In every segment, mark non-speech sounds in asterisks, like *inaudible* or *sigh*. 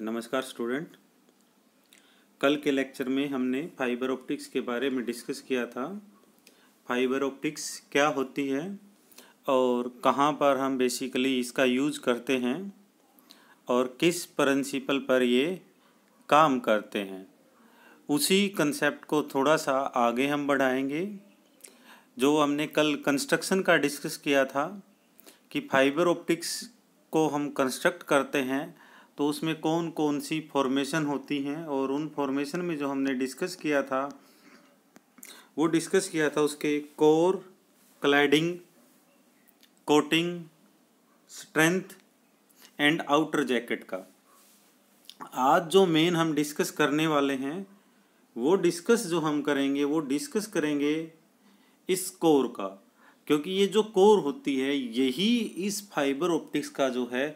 नमस्कार स्टूडेंट कल के लेक्चर में हमने फाइबर ऑप्टिक्स के बारे में डिस्कस किया था फाइबर ऑप्टिक्स क्या होती है और कहाँ पर हम बेसिकली इसका यूज करते हैं और किस प्रिंसिपल पर ये काम करते हैं उसी कंसेप्ट को थोड़ा सा आगे हम बढ़ाएंगे जो हमने कल कंस्ट्रक्शन का डिस्कस किया था कि फाइबर ऑप्टिक्स को हम कंस्ट्रक्ट करते हैं तो उसमें कौन कौन सी फॉर्मेशन होती हैं और उन फॉर्मेशन में जो हमने डिस्कस किया था वो डिस्कस किया था उसके core cladding coating strength and outer jacket का आज जो मेन हम डिस्कस करने वाले हैं वो डिस्कस जो हम करेंगे वो डिस्कस करेंगे इस कोर का क्योंकि ये जो कोर होती है यही इस फाइबर ऑप्टिक्स का जो है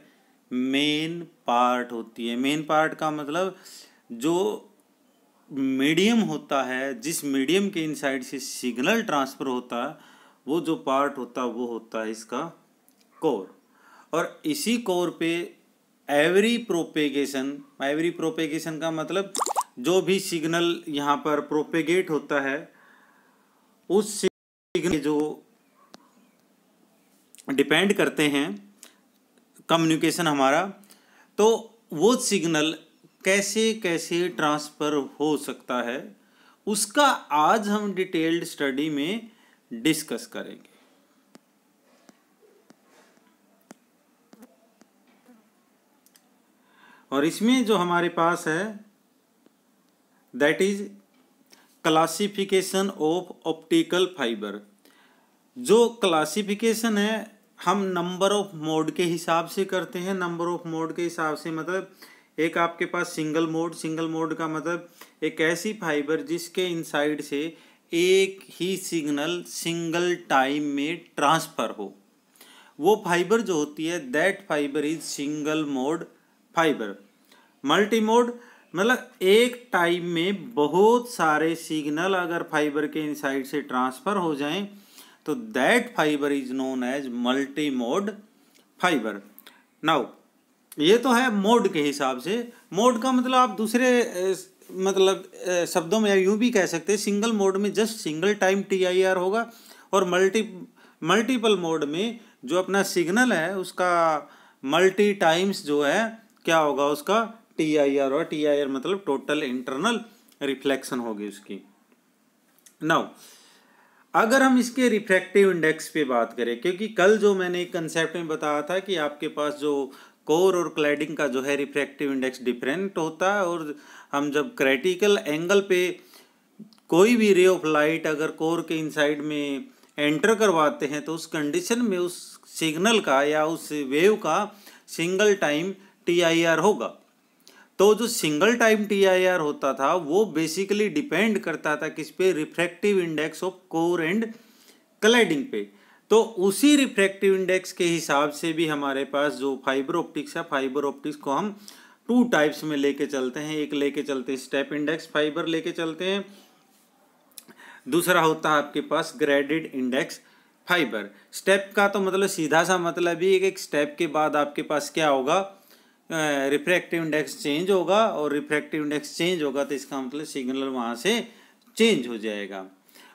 मेन पार्ट होती है मेन पार्ट का मतलब जो मीडियम होता है जिस मीडियम के इनसाइड से सिग्नल ट्रांसफ़र होता है वो जो पार्ट होता है वो होता है इसका कोर और इसी कोर पे एवरी प्रोपेगेशन एवरी प्रोपेगेशन का मतलब जो भी सिग्नल यहाँ पर प्रोपेगेट होता है उस सिग्नल जो डिपेंड करते हैं कम्युनिकेशन हमारा तो वो सिग्नल कैसे कैसे ट्रांसफ़र हो सकता है उसका आज हम डिटेल्ड स्टडी में डिस्कस करेंगे और इसमें जो हमारे पास है that is classification of optical fibre जो क्लासिफिकेशन है हम नंबर ऑफ मोड के हिसाब से करते हैं नंबर ऑफ मोड के हिसाब से मतलब एक आपके पास सिंगल मोड सिंगल मोड का मतलब एक ऐसी फाइबर जिसके इनसाइड से एक ही सिग्नल सिंगल टाइम में ट्रांसफ़र हो वो फाइबर जो होती है that fibre is single mode fibre multi mode मतलब एक टाइम में बहुत सारे सिग्नल अगर फाइबर के इनसाइड से ट्रांसफ़र हो जाएं तो that fibre is known as multi mode fibre now ये तो है मोड के हिसाब से मोड का मतलब आप दूसरे मतलब शब्दों में यूं भी कह सकते हैं सिंगल मोड में just single time T I R होगा और मल्टी मल्टीपल मोड में जो अपना सिग्नल है उसका मल्टी टाइम्स जो है क्या होगा उसका टी आई आर और टी आई आर मतलब टोटल इंटरनल रिफ्लेक्शन होगी उसकी नाउ अगर हम इसके रिफ्रैक्टिव इंडेक्स पे बात करें क्योंकि कल जो मैंने एक कंसेप्ट में बताया था कि आपके पास जो कोर और क्लैडिंग का जो है रिफ्रैक्टिव इंडेक्स डिफरेंट होता है और हम जब क्रिटिकल एंगल पे कोई भी रे ऑफ लाइट अगर कोर के इनसाइड में एंटर करवाते हैं तो उस कंडीशन में उस सिग्नल का या उस वेव का single time T I R होगा तो जो single time T I R होता था वो बेसिकली डिपेंड करता था किस पे refractive index of core and cladding पे तो उसी रिफ्रैक्टिव इंडेक्स के हिसाब से भी हमारे पास जो फाइबर ऑप्टिक्स है फाइबर ऑप्टिक्स को हम टू टाइप्स में लेके चलते हैं एक लेके चलते हैं स्टेप इंडेक्स फाइबर लेके चलते हैं दूसरा होता है आपके पास ग्रेडेड इंडेक्स फाइबर स्टेप का तो मतलब सीधा सा मतलब ही एक, एक स्टेप के बाद आपके पास क्या होगा रिफ्रैक्टिव इंडेक्स चेंज होगा और रिफ्रैक्टिव इंडेक्स चेंज होगा तो इसका मतलब सिग्नल वहाँ से चेंज हो जाएगा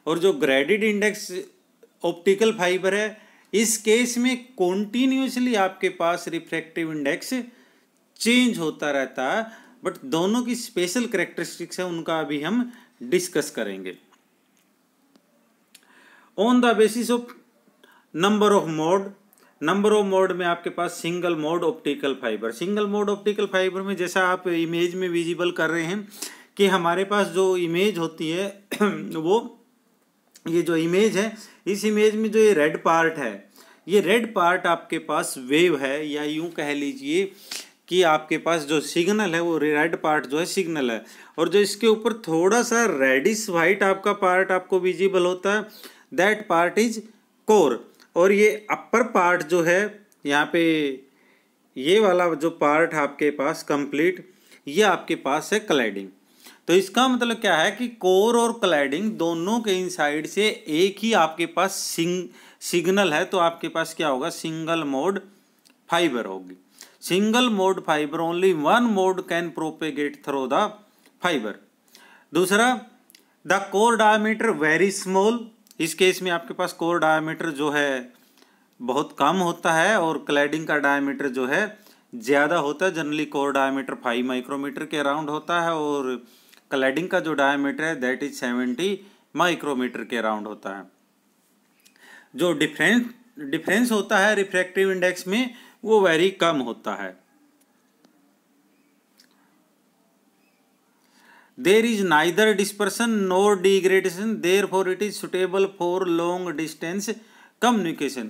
और जो ग्रेडिड इंडेक्स ऑप्टिकल फाइबर है इस केस में कॉन्टीन्यूसली आपके पास रिफ्रैक्टिव इंडेक्स चेंज होता रहता है बट दोनों की स्पेशल करेक्टरिस्टिक्स है उनका अभी हम डिस्कस करेंगे on the basis of number of mode number of mode में आपके पास single mode optical fibre single mode optical fibre में जैसा आप इमेज में विजिबल कर रहे हैं कि हमारे पास जो इमेज होती है *clears throat* वो ये जो इमेज है इस इमेज में जो ये रेड पार्ट है ये रेड पार्ट आपके पास वेव है या यूं कह लीजिए कि आपके पास जो सिग्नल है वो रेड पार्ट जो है सिग्नल है और जो इसके ऊपर थोड़ा सा रेडिस वाइट आपका पार्ट आपको विजिबल होता है दैट पार्ट इज कोर और ये अपर पार्ट जो है यहाँ पे ये वाला जो पार्ट आपके पास कंप्लीट ये आपके पास है क्लाइडिंग तो इसका मतलब क्या है कि कोर और क्लाइडिंग दोनों के इन साइड से एक ही आपके पास सिंग सिग्नल है तो आपके पास क्या होगा सिंगल मोड फाइबर होगी single mode fibre only one mode can propagate through the fibre दूसरा the core diameter very small इस केस में आपके पास कोर डायमीटर जो है बहुत कम होता है और क्लैडिंग का डायमीटर जो है ज़्यादा होता है generally core diameter five micrometre के अराउंड होता है और क्लैडिंग का जो डायमीटर है दैट इज सेवेंटी माइक्रोमीटर के अराउंड होता है जो डिफरेंस डिफरेंस होता है रिफ्रैक्टिव इंडेक्स में वो वेरी कम होता है there is neither dispersion dispersion degradation there for it is suitable for long distance communication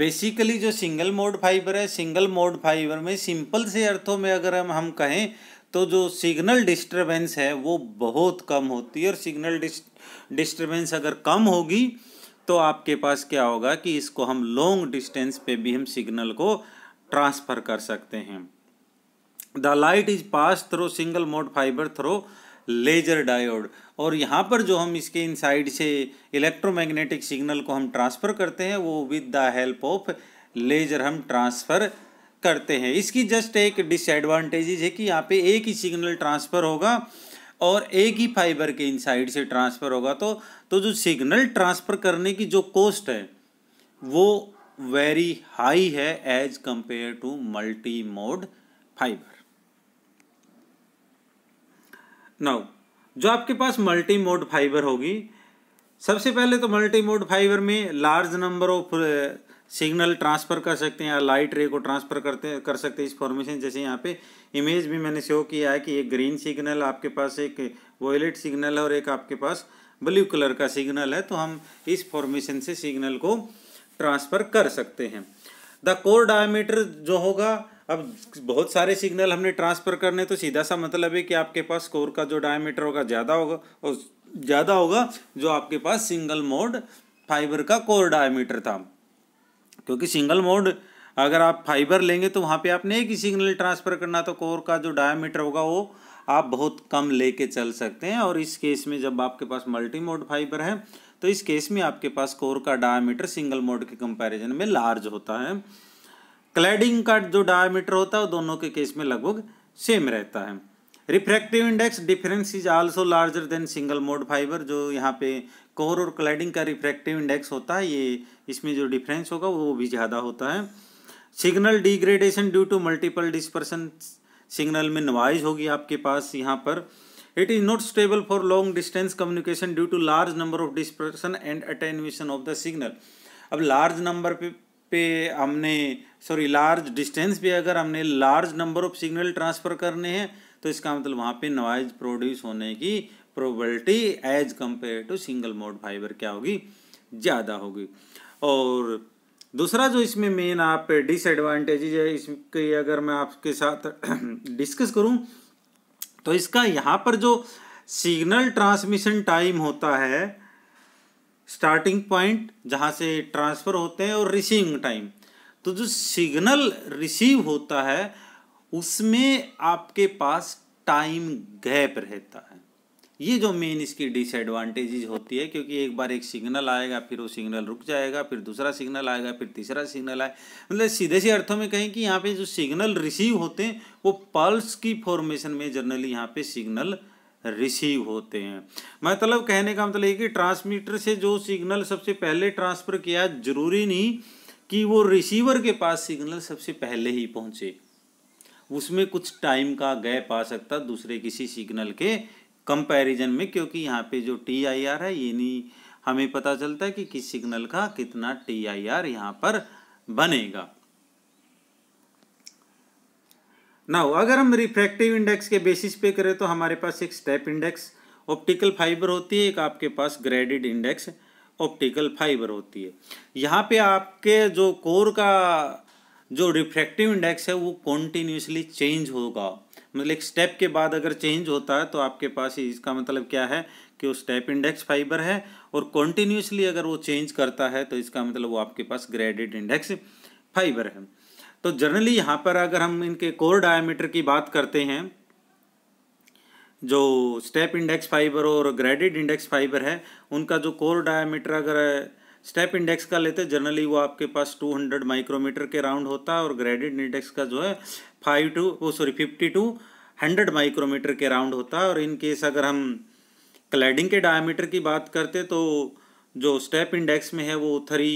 basically जो सिंगल मोड फाइबर है सिंगल मोड फाइबर में सिंपल से अर्थों में अगर हम हम कहें तो जो सिग्नल डिस्टरबेंस है वो बहुत कम होती है और सिग्नल डिस्टरबेंस अगर कम होगी तो आपके पास क्या होगा कि इसको हम लॉन्ग डिस्टेंस पे भी हम सिग्नल को ट्रांसफ़र कर सकते हैं the light is pass through single mode fibre through laser diode और यहाँ पर जो हम इसके इनसाइड से इलेक्ट्रोमैग्नेटिक सिग्नल को हम ट्रांसफ़र करते हैं वो with the help of laser हम ट्रांसफ़र करते हैं इसकी जस्ट एक डिसएडवांटेजेज है कि यहाँ पे एक ही सिग्नल ट्रांसफ़र होगा और एक ही फाइबर के इनसाइड से ट्रांसफ़र होगा तो तो जो सिग्नल ट्रांसफ़र करने की जो कॉस्ट है वो वेरी हाई है as compare to multi mode fibre now जो आपके पास मल्टी मोड फाइबर होगी सबसे पहले तो मल्टी मोड फाइबर में large number of signal transfer कर सकते हैं या लाइट रे को ट्रांसफ़र करते कर सकते हैं इस फॉर्मेशन जैसे यहाँ पे इमेज भी मैंने शो किया है कि एक ग्रीन सिग्नल आपके पास एक वॉयलेट सिग्नल है और एक आपके पास ब्लू कलर का सिग्नल है तो हम इस फॉर्मेशन से सिग्नल को ट्रांसफ़र कर सकते हैं द कोर डायमीटर जो होगा अब बहुत सारे सिग्नल हमने ट्रांसफ़र करने तो सीधा सा मतलब है कि आपके पास कोर का जो डायमीटर होगा ज़्यादा होगा और ज़्यादा होगा जो आपके पास सिंगल मोड फाइबर का कोर डायमीटर था क्योंकि सिंगल मोड अगर आप फाइबर लेंगे तो वहाँ पे आपने एक ही सिग्नल ट्रांसफ़र करना तो कोर का जो डायमीटर होगा वो आप बहुत कम लेके चल सकते हैं और इस केस में जब आपके पास मल्टी मोड फाइबर है तो इस केस में आपके पास कोर का डायमीटर सिंगल मोड के कंपैरिजन में लार्ज होता है क्लैडिंग का जो डायमीटर होता है वो दोनों के केस में लगभग सेम रहता है refractive index difference is also larger than single mode fibre जो यहाँ पे कोर और क्लैडिंग का रिफ्रैक्टिव इंडेक्स होता है ये इसमें जो डिफरेंस होगा वो भी ज़्यादा होता है signal degradation due to multiple dispersion signal में नवाइज होगी आपके पास यहाँ पर it is not stable for long distance communication due to large number of dispersion and attenuation of the signal अब लार्ज नंबर पे पे हमने सॉरी लार्ज डिस्टेंस पे अगर हमने large number of signal transfer करने हैं तो इसका मतलब वहाँ पे नॉइज प्रोड्यूस होने की probability as compare to single mode fibre क्या होगी ज़्यादा होगी और दूसरा जो इसमें मेन आप डिसएडवांटेज है इसके अगर मैं आपके साथ डिस्कस *coughs* करूँ तो इसका यहाँ पर जो सिग्नल ट्रांसमिशन टाइम होता है स्टार्टिंग पॉइंट जहाँ से ट्रांसफ़र होते हैं और रिसीविंग टाइम तो जो सिग्नल रिसीव होता है उसमें आपके पास टाइम गैप रहता है ये जो मेन इसकी डिसएडवांटेजेज होती है क्योंकि एक बार एक सिग्नल आएगा फिर वो सिग्नल रुक जाएगा फिर दूसरा सिग्नल आएगा फिर तीसरा सिग्नल आए मतलब सीधे से अर्थों में कहें कि यहाँ पे जो सिग्नल रिसीव होते हैं वो पल्स की फॉर्मेशन में जनरली यहाँ पे सिग्नल रिसीव होते हैं मतलब कहने का मतलब ये कि ट्रांसमीटर से जो सिग्नल सबसे पहले ट्रांसफ़र किया जरूरी नहीं कि वो रिसीवर के पास सिग्नल सबसे पहले ही पहुँचे उसमें कुछ टाइम का गैप आ सकता दूसरे किसी सिग्नल के कंपैरिजन में क्योंकि यहाँ पे जो टी आई आर है ये नहीं हमें पता चलता है कि किस सिग्नल का कितना टी आई आर यहाँ पर बनेगा नाउ अगर हम रिफ्रैक्टिव इंडेक्स के बेसिस पे करें तो हमारे पास एक स्टेप इंडेक्स ऑप्टिकल फाइबर होती है एक आपके पास ग्रेडिड इंडेक्स ऑप्टिकल फाइबर होती है यहाँ पे आपके जो कोर का जो रिफ्रैक्टिव इंडेक्स है वो कॉन्टीन्यूसली चेंज होगा मतलब एक स्टेप के बाद अगर चेंज होता है तो आपके पास इसका मतलब क्या है कि वो स्टेप इंडेक्स फाइबर है और कॉन्टीन्यूसली अगर वो चेंज करता है तो इसका मतलब वो आपके पास ग्रेडिड इंडेक्स फाइबर है तो जनरली यहाँ पर अगर हम इनके कोर डायमीटर की बात करते हैं जो स्टेप इंडेक्स फाइबर और ग्रेडेड इंडेक्स फाइबर है उनका जो कोर डायमीटर अगर स्टेप इंडेक्स का लेते जनरली वो आपके पास 200 माइक्रोमीटर के राउंड होता है और ग्रेडेड इंडेक्स का जो है फाइव टू वो sorry fifty to hundred micrometre के राउंड होता है और इन केस अगर हम क्लैडिंग के डायमीटर की बात करते तो जो स्टेप इंडेक्स में है वो थ्री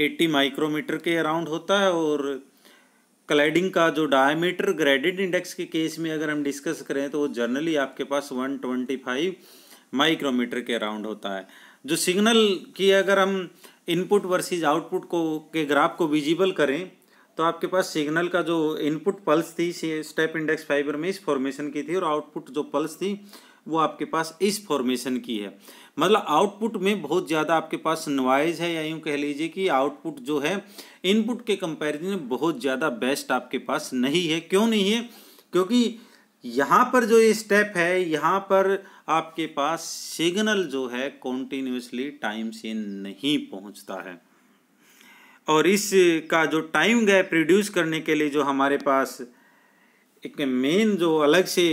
80 माइक्रोमीटर के अराउंड होता है और क्लाइडिंग का जो डायमीटर ग्रेडिड इंडेक्स के केस में अगर हम डिस्कस करें तो वो जनरली आपके पास 125 माइक्रोमीटर के अराउंड होता है जो सिग्नल की अगर हम इनपुट वर्सेस आउटपुट को के ग्राफ को विजिबल करें तो आपके पास सिग्नल का जो इनपुट पल्स थी स्टेप इंडेक्स फाइबर में इस फॉर्मेशन की थी और आउटपुट जो पल्स थी वो आपके पास इस फॉर्मेशन की है मतलब आउटपुट में बहुत ज़्यादा आपके पास नॉइज़ है या यूँ कह लीजिए कि आउटपुट जो है इनपुट के कंपैरिजन में बहुत ज़्यादा बेस्ट आपके पास नहीं है क्यों नहीं है क्योंकि यहाँ पर जो ये स्टेप है यहाँ पर आपके पास सिग्नल जो है कॉन्टीन्यूसली टाइम से नहीं पहुँचता है और इस का जो टाइम गैप प्रोड्यूस करने के लिए जो हमारे पास एक मेन जो अलग से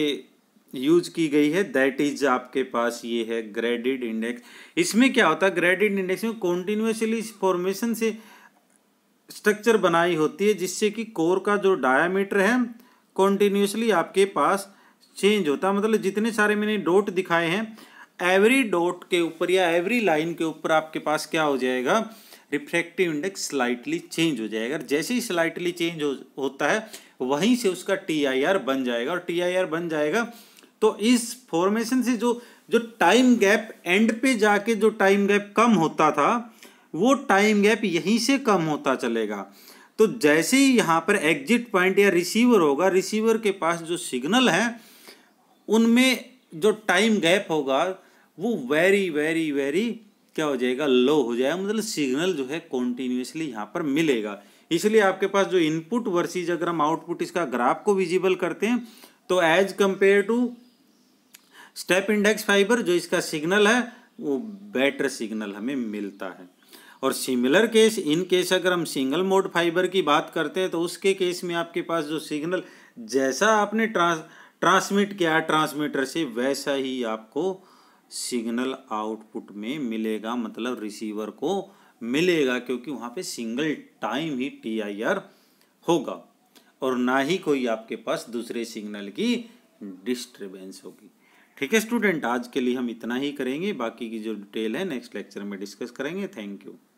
यूज की गई है दैट इज आपके पास ये है ग्रेडिड इंडेक्स इसमें क्या होता है ग्रेडिड इंडेक्स में कॉन्टिन्यूसली इस फॉर्मेशन से स्ट्रक्चर बनाई होती है जिससे कि कोर का जो डायामीटर है कॉन्टिन्यूसली आपके पास चेंज होता है मतलब जितने सारे मैंने डॉट दिखाए हैं एवरी डॉट के ऊपर या एवरी लाइन के ऊपर आपके पास क्या हो जाएगा रिफ्रैक्टिव इंडेक्स स्लाइटली चेंज हो जाएगा जैसे ही स्लाइटली चेंज हो, होता है वहीं से उसका टी बन जाएगा और टी बन जाएगा तो इस फॉर्मेशन से जो जो टाइम गैप एंड पे जाके जो टाइम गैप कम होता था वो टाइम गैप यहीं से कम होता चलेगा तो जैसे ही यहाँ पर एग्जिट पॉइंट या रिसीवर होगा रिसीवर के पास जो सिग्नल है उनमें जो टाइम गैप होगा वो वेरी वेरी वेरी क्या हो जाएगा लो हो जाएगा मतलब सिग्नल जो है कॉन्टिन्यूसली यहाँ पर मिलेगा इसलिए आपके पास जो इनपुट वर्सिज अगर हम आउटपुट इसका ग्राफ को विजिबल करते हैं तो as compare to step index fibre जो इसका सिग्नल है वो बेटर सिग्नल हमें मिलता है और सिमिलर केस इन केस अगर हम सिंगल मोड फाइबर की बात करते हैं तो उसके केस में आपके पास जो सिग्नल जैसा आपने ट्रांस ट्रांसमिट किया है ट्रांसमीटर से वैसा ही आपको सिग्नल आउटपुट में मिलेगा मतलब रिसीवर को मिलेगा क्योंकि वहाँ पे सिंगल टाइम ही टी आई आर होगा और ना ही कोई आपके पास दूसरे सिग्नल की डिस्टर्बेंस होगी ठीक है स्टूडेंट आज के लिए हम इतना ही करेंगे बाकी की जो डिटेल है नेक्स्ट लेक्चर में डिस्कस करेंगे थैंक यू